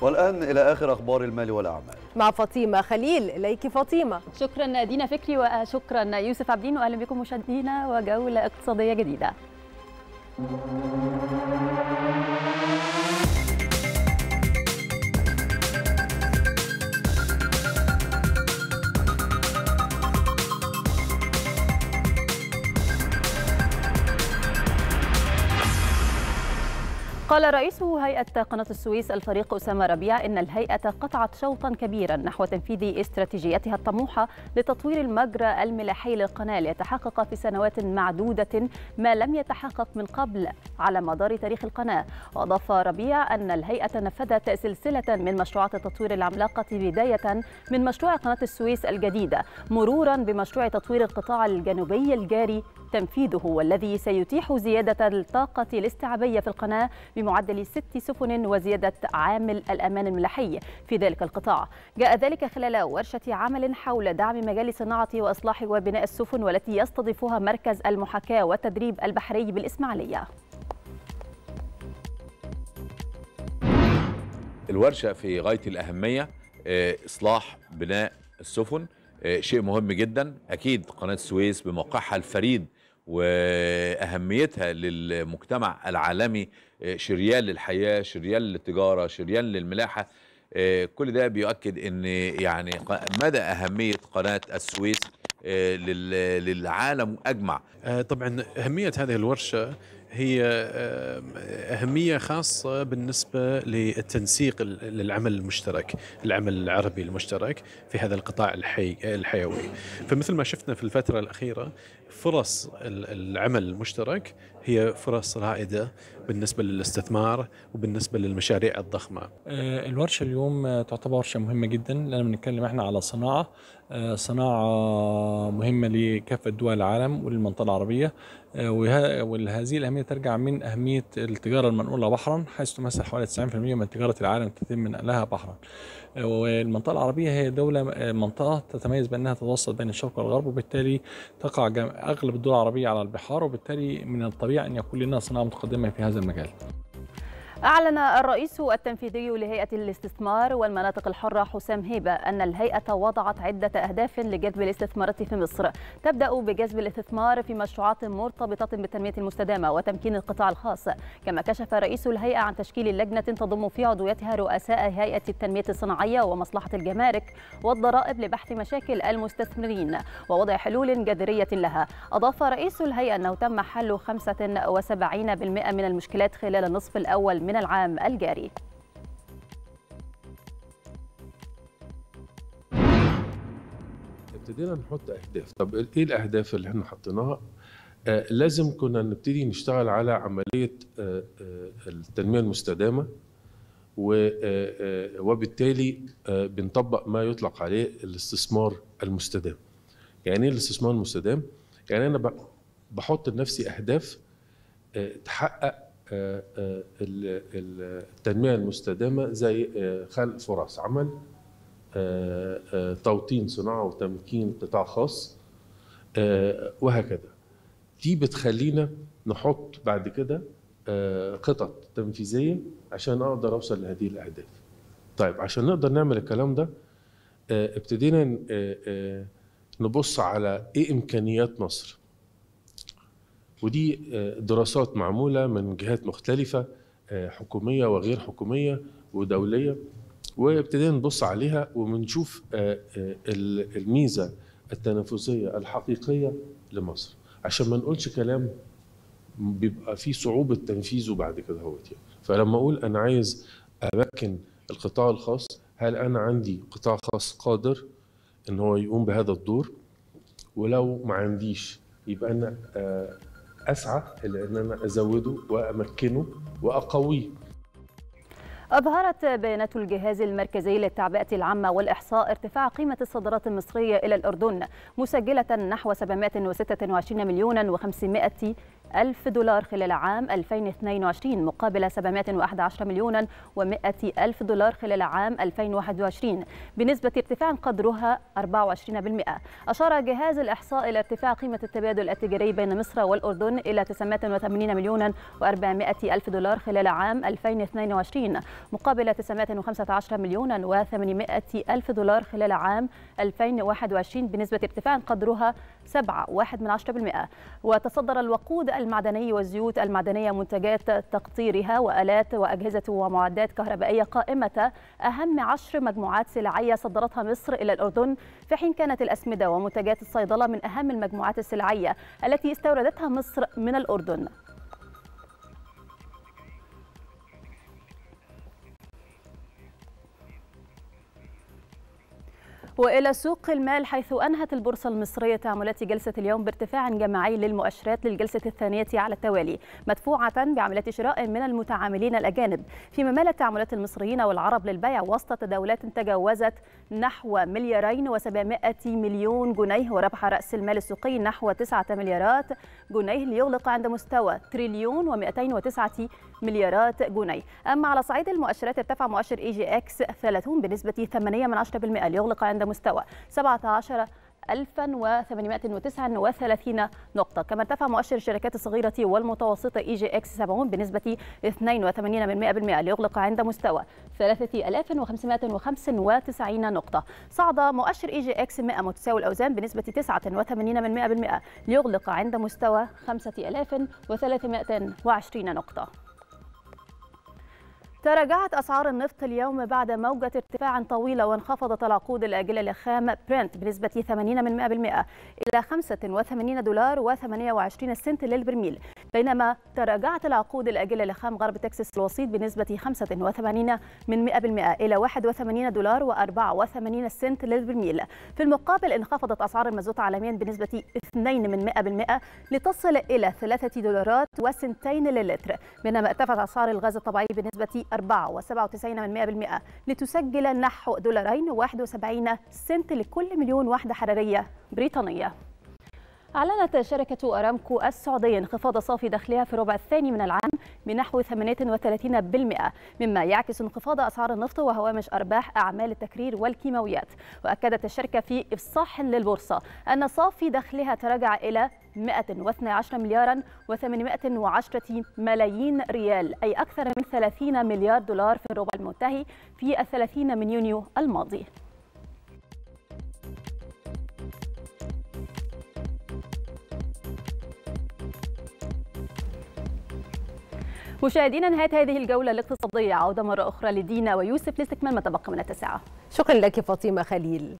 والآن إلى آخر أخبار المال والأعمال مع فاطمة خليل إليك فاطمة شكرا دينا فكري وشكرا آه، يوسف عبدين وأهلا بكم مشاهدينا وجولة اقتصادية جديدة قال رئيس هيئة قناة السويس الفريق أسامة ربيع إن الهيئة قطعت شوطا كبيرا نحو تنفيذ استراتيجيتها الطموحة لتطوير المجرى الملاحي للقناة ليتحقق في سنوات معدودة ما لم يتحقق من قبل على مدار تاريخ القناة وأضاف ربيع أن الهيئة نفذت سلسلة من مشروعات التطوير العملاقة بداية من مشروع قناة السويس الجديدة مرورا بمشروع تطوير القطاع الجنوبي الجاري تنفيذه والذي سيتيح زيادة الطاقة الاستيعابية في القناة بمعدل ست سفن وزيادة عامل الأمان الملاحي في ذلك القطاع جاء ذلك خلال ورشة عمل حول دعم مجال صناعة وإصلاح وبناء السفن والتي يستضيفها مركز المحاكاة والتدريب البحري بالإسماعيلية الورشة في غاية الأهمية آه، إصلاح بناء السفن آه، شيء مهم جدا أكيد قناة السويس بموقعها الفريد واهميتها للمجتمع العالمي آه، شريان للحياه شريان للتجاره شريان للملاحه آه، كل ده بيؤكد ان يعني مدى اهميه قناه السويس آه، للعالم اجمع طبعا اهميه هذه الورشه هي أهمية خاصة بالنسبة للتنسيق للعمل المشترك العمل العربي المشترك في هذا القطاع الحي الحيوي فمثل ما شفنا في الفترة الأخيرة فرص العمل المشترك هي فرص رائدة بالنسبة للاستثمار وبالنسبة للمشاريع الضخمة آه، الورشة اليوم آه، تعتبر ورشة مهمة جدا لأننا بنتكلم احنا على صناعة آه، صناعة مهمة لكافة دول العالم والمنطقة العربية وهذه الأهمية ترجع من أهمية التجارة المنقولة بحرا حيث تمثل حوالي 90% من تجارة العالم تتم نقلها بحرا والمنطقة العربية هي دولة منطقة تتميز بأنها تتوسط بين الشرق والغرب وبالتالي تقع اغلب الدول العربيه على البحار وبالتالي من الطبيعي ان يكون لنا صناعه متقدمه في هذا المجال أعلن الرئيس التنفيذي لهيئة الاستثمار والمناطق الحرة حسام هيبة أن الهيئة وضعت عدة أهداف لجذب الاستثمارات في مصر تبدأ بجذب الاستثمار في مشروعات مرتبطة بالتنمية المستدامة وتمكين القطاع الخاص كما كشف رئيس الهيئة عن تشكيل لجنة تضم في عضويتها رؤساء هيئة التنمية الصناعية ومصلحة الجمارك والضرائب لبحث مشاكل المستثمرين ووضع حلول جذرية لها أضاف رئيس الهيئة أنه تم حل 75% من المشكلات خلال النصف الأول من العام الجاري ابتدينا نحط اهداف طب ايه الاهداف اللي احنا حطيناها آه لازم كنا نبتدي نشتغل على عمليه آه آه التنميه المستدامه آه، آه، وبالتالي آه، بنطبق ما يطلق عليه الاستثمار المستدام يعني ايه الاستثمار المستدام يعني انا بحط لنفسي اهداف تحقق التنميه المستدامه زي آه، خلق فرص عمل آه، آه، توطين صناعه وتمكين قطاع خاص وهكذا دي بتخلينا نحط بعد كده خطط تنفيذيه عشان اقدر اوصل لهذه الاهداف طيب عشان نقدر نعمل الكلام ده ابتدينا نبص على ايه امكانيات مصر ودي آه، دراسات معمولة من جهات مختلفة آه، حكومية وغير حكومية ودولية وابتدينا نبص عليها وبنشوف آه، الميزة التنافسية الحقيقية لمصر عشان ما نقولش كلام بيبقى فيه صعوبة تنفيذه بعد كده هوت يعني فلما أقول أنا عايز أمكن القطاع الخاص هل أنا عندي قطاع خاص قادر إن هو يقوم بهذا الدور ولو ما عنديش يبقى أنا اسعى الى ان انا ازوده وامكنه واقويه أظهرت بيانات الجهاز المركزي للتعبئة العامة والإحصاء ارتفاع قيمة الصادرات المصرية إلى الأردن مسجلة نحو 726 مليون و500 ألف دولار خلال عام 2022 مقابل 711 مليون و100 ألف دولار خلال عام 2021 بنسبة ارتفاع قدرها 24% أشار جهاز الإحصاء إلى ارتفاع قيمة التبادل التجاري بين مصر والأردن إلى 980 مليون و400 ألف دولار خلال عام 2022 مقابل 915 مليون و800 ألف دولار خلال عام 2021 بنسبة ارتفاع قدرها 7.1% وتصدر الوقود المعدني والزيوت المعدنية منتجات تقطيرها وآلات وأجهزة ومعدات كهربائية قائمة أهم عشر مجموعات سلعية صدرتها مصر إلى الأردن في حين كانت الأسمدة ومنتجات الصيدلة من أهم المجموعات السلعية التي استوردتها مصر من الأردن وإلى سوق المال حيث أنهت البورصة المصرية تعاملات جلسة اليوم بارتفاع جماعي للمؤشرات للجلسة الثانية على التوالي مدفوعة بعملات شراء من المتعاملين الأجانب فيما مالت تعاملات المصريين والعرب للبيع وسط تداولات تجاوزت نحو مليارين و700 مليون جنيه وربح رأس المال السوقي نحو 9 مليارات جنيه ليغلق عند مستوى تريليون و209 مليارات جنيه أما على صعيد المؤشرات ارتفع مؤشر إي جي إكس 30 بنسبة 8 من 10% ليغلق عند مستوى 17 1839 نقطة كما ارتفع مؤشر الشركات الصغيرة والمتوسطة إي جي إكس 70 بنسبة 82% ليغلق عند مستوى 3595 نقطة صعد مؤشر إي جي إكس 100 متساوي الأوزان بنسبة 89% ليغلق عند مستوى 5320 نقطة تراجعت أسعار النفط اليوم بعد موجة ارتفاع طويلة وانخفضت العقود الآجلة لخام برنت بنسبة 80% من 100% إلى 85 دولار و28 سنت للبرميل بينما تراجعت العقود الآجلة لخام غرب تكساس الوسيط بنسبة 85 من 100% إلى 81 دولار و84 سنت للبرميل في المقابل انخفضت أسعار المازوت عالميا بنسبة 2 من 100% لتصل إلى 3 دولارات وسنتين للتر بينما ارتفعت أسعار الغاز الطبيعي بنسبة 4.97% لتسجل نحو دولارين و71 سنت لكل مليون وحدة حرارية بريطانية أعلنت شركة أرامكو السعودية انخفاض صافي دخلها في الربع الثاني من العام بنحو 38% مما يعكس انخفاض أسعار النفط وهوامش أرباح أعمال التكرير والكيماويات وأكدت الشركة في إفصاح للبورصة أن صافي دخلها تراجع إلى 112 مليارا و810 ملايين ريال أي أكثر من 30 مليار دولار في الربع المنتهي في الثلاثين من يونيو الماضي مشاهدينا نهاية هذه الجولة الاقتصادية عودة مرة أخرى لدينا ويوسف لاستكمال ما تبقى من التسعة شكرا لك فاطمة خليل